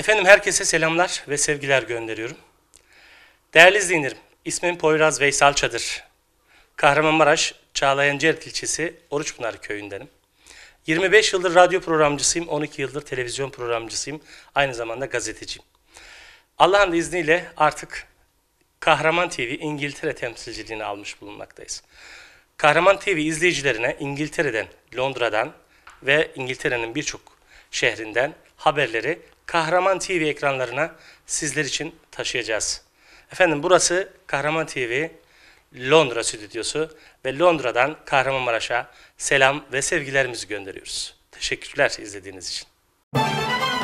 Efendim herkese selamlar ve sevgiler gönderiyorum. Değerli izleyenlerim, ismim Poyraz Veysal Çadır. Kahramanmaraş, Çağlayancert ilçesi Oruçpınar köyündenim. 25 yıldır radyo programcısıyım, 12 yıldır televizyon programcısıyım, aynı zamanda gazeteciyim. Allah'ın izniyle artık Kahraman TV İngiltere temsilciliğini almış bulunmaktayız. Kahraman TV izleyicilerine İngiltere'den, Londra'dan ve İngiltere'nin birçok şehrinden haberleri Kahraman TV ekranlarına sizler için taşıyacağız. Efendim burası Kahraman TV Londra stüdyosu ve Londra'dan Kahramanmaraş'a selam ve sevgilerimizi gönderiyoruz. Teşekkürler izlediğiniz için.